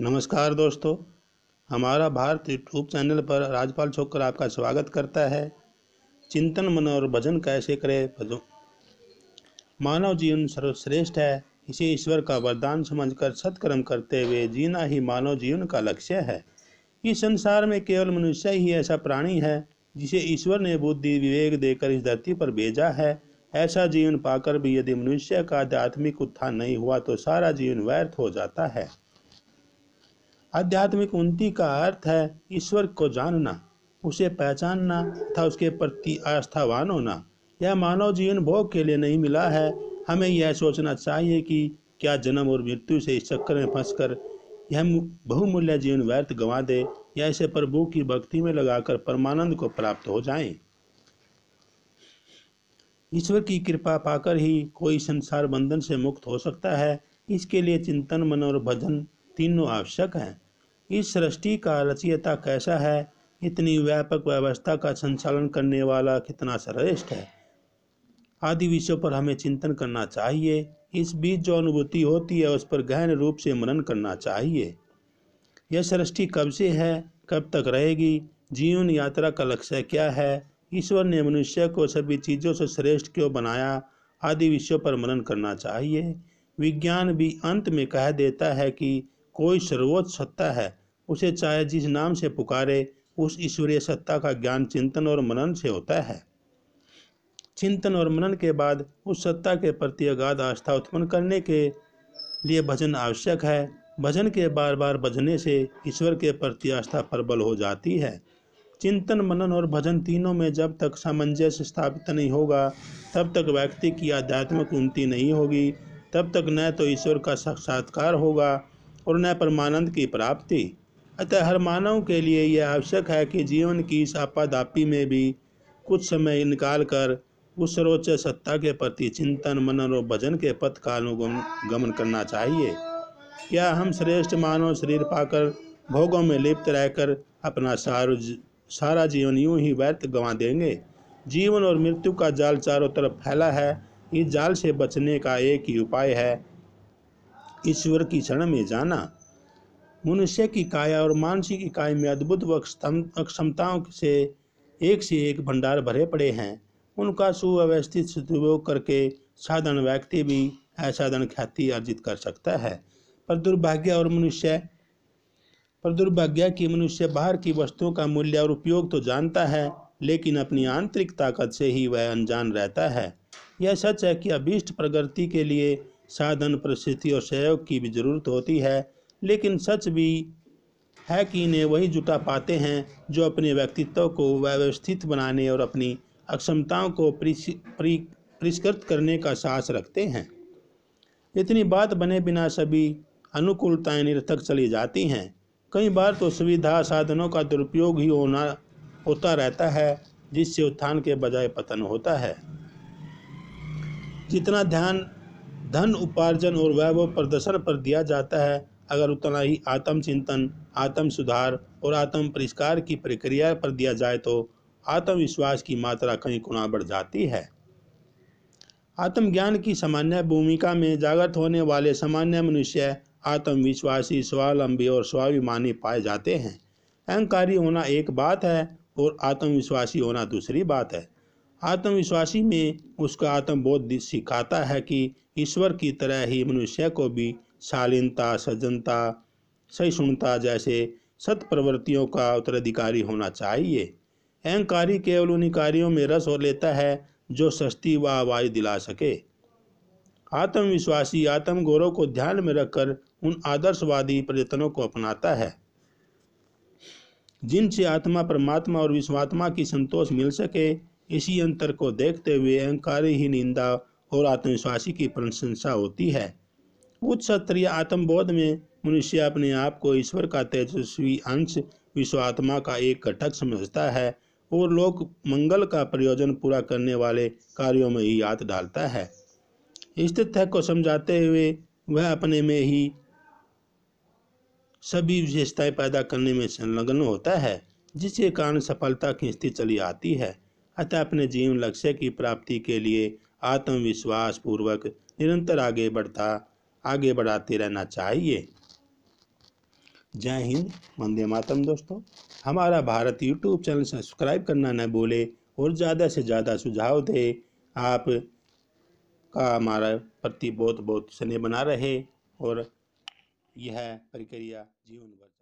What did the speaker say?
नमस्कार दोस्तों हमारा भारत यूट्यूब चैनल पर राजपाल छोकर आपका स्वागत करता है चिंतन मन और भजन कैसे करें भजो मानव जीवन सर्वश्रेष्ठ है इसे ईश्वर का वरदान समझकर सत्कर्म करते हुए जीना ही मानव जीवन का लक्ष्य है इस संसार में केवल मनुष्य ही ऐसा प्राणी है जिसे ईश्वर ने बुद्धि विवेक देकर इस धरती पर भेजा है ऐसा जीवन पाकर भी यदि मनुष्य का आध्यात्मिक उत्थान नहीं हुआ तो सारा जीवन व्यर्थ हो जाता है आध्यात्मिक उन्नति का अर्थ है ईश्वर को जानना उसे पहचानना तथा उसके प्रति आस्थावान होना यह मानव जीवन भोग के लिए नहीं मिला है हमें यह सोचना चाहिए कि क्या जन्म और मृत्यु से इस चक्कर में कर यह बहुमूल्य जीवन व्यर्थ गंवा दे या इसे प्रभु की भक्ति में लगाकर परमानंद को प्राप्त हो जाए ईश्वर की कृपा पाकर ही कोई संसार बंधन से मुक्त हो सकता है इसके लिए चिंतन मन और भजन तीनों आवश्यक हैं इस सृष्टि का रचयता कैसा है इतनी व्यापक व्यवस्था का संचालन करने वाला कितना श्रेष्ठ है आदि विषयों पर हमें चिंतन करना चाहिए इस बीच जो अनुभूति होती है उस पर गहन रूप से मनन करना चाहिए यह सृष्टि कब से है कब तक रहेगी जीवन यात्रा का लक्ष्य क्या है ईश्वर ने मनुष्य को सभी चीज़ों से श्रेष्ठ क्यों बनाया आदि विषयों पर मनन करना चाहिए विज्ञान भी अंत में कह देता है कि कोई सर्वोच्च सत्ता है उसे चाहे जिस नाम से पुकारे उस ईश्वरीय सत्ता का ज्ञान चिंतन और मनन से होता है चिंतन और मनन के बाद उस सत्ता के प्रति अगाध आस्था उत्पन्न करने के लिए भजन आवश्यक है भजन के बार बार भजने से ईश्वर के प्रति आस्था प्रबल हो जाती है चिंतन मनन और भजन तीनों में जब तक सामंजस्य स्थापित नहीं होगा तब तक व्यक्ति की आध्यात्मिक उन्नति नहीं होगी तब तक न तो ईश्वर का साक्षात्कार होगा और न परमानंद की प्राप्ति अतः हर मानव के लिए यह आवश्यक है कि जीवन की इस आपादापी में भी कुछ समय निकाल कर उस सर्वोच्च सत्ता के प्रति चिंतन मनन और भजन के पथ का अनुगमन करना चाहिए क्या हम श्रेष्ठ मानव शरीर पाकर भोगों में लिप्त रहकर अपना सार सारा जीवन यूं ही व्यर्थ गंवा देंगे जीवन और मृत्यु का जाल चारों तरफ फैला है इस जाल से बचने का एक ही उपाय है ईश्वर की क्षण में जाना मनुष्य की काया और मानसिक इकाई में अद्भुत व अक्षमताओं से एक से एक भंडार भरे पड़े हैं उनका सुव्यवस्थित सदुपयोग करके साधारण व्यक्ति भी असाधारण ख्याति अर्जित कर सकता है पर दुर्भाग्य और मनुष्य पर दुर्भाग्य की मनुष्य बाहर की वस्तुओं का मूल्य और उपयोग तो जानता है लेकिन अपनी आंतरिक ताकत से ही वह अनजान रहता है यह सच है कि अभीष्ट प्रगति के लिए साधन परिस्थिति और सहयोग की भी जरूरत होती है लेकिन सच भी है कि इन्हें वही जुटा पाते हैं जो अपने व्यक्तित्व को व्यवस्थित बनाने और अपनी अक्षमताओं को परिष्कृत करने का साहस रखते हैं इतनी बात बने बिना सभी अनुकूलताएं निरर्थक चली जाती हैं कई बार तो सुविधा साधनों का दुरुपयोग ही होना होता रहता है जिससे उत्थान के बजाय पतन होता है जितना ध्यान धन उपार्जन और वैभव प्रदर्शन पर दिया जाता है अगर उतना ही आत्म चिंतन आत्म सुधार और आत्म परिष्कार की प्रक्रिया पर दिया जाए तो आत्मविश्वास की मात्रा कई गुना बढ़ जाती है आत्मज्ञान की सामान्य भूमिका में जागृत होने वाले सामान्य मनुष्य आत्मविश्वासी स्वावलंबी और स्वाभिमानी पाए जाते हैं अहंकारी होना एक बात है और आत्मविश्वासी होना दूसरी बात है आत्मविश्वासी में उसका आत्मबोध सिखाता है कि ईश्वर की तरह ही मनुष्य को भी शालीनता सज्जनता सहिष्णुता जैसे सत्प्रवृत्तियों का उत्तराधिकारी होना चाहिए अहंकारी केवल उन्हीं कार्यों में रस हो लेता है जो सस्ती व आवाज दिला सके आत्मविश्वासी आत्म गौरव को ध्यान में रखकर उन आदर्शवादी प्रयत्नों को अपनाता है जिनसे आत्मा परमात्मा और विश्वात्मा की संतोष मिल सके इसी अंतर को देखते हुए अहंकारी ही निंदा और आत्मविश्वासी की प्रशंसा होती है उच्च स्तरीय आत्मबोध में मनुष्य अपने आप को ईश्वर का तेजस्वी अंश विश्वात्मा का एक घटक समझता है और लोक मंगल का प्रयोजन पूरा करने वाले कार्यों में ही याद डालता है इस तथ्य को समझाते हुए वह अपने में ही सभी विशेषताएं पैदा करने में संलग्न होता है जिसके कारण सफलता खींचती चली आती है अतः अपने जीवन लक्ष्य की प्राप्ति के लिए आत्मविश्वास पूर्वक निरंतर आगे बढ़ता आगे बढ़ाते रहना चाहिए जय हिंद वंदे मातम दोस्तों हमारा भारत यूट्यूब चैनल सब्सक्राइब करना न भूले और ज़्यादा से ज़्यादा सुझाव दे आप का हमारा प्रति बहुत बहुत स्नेह बना रहे और यह प्रक्रिया जीवन भर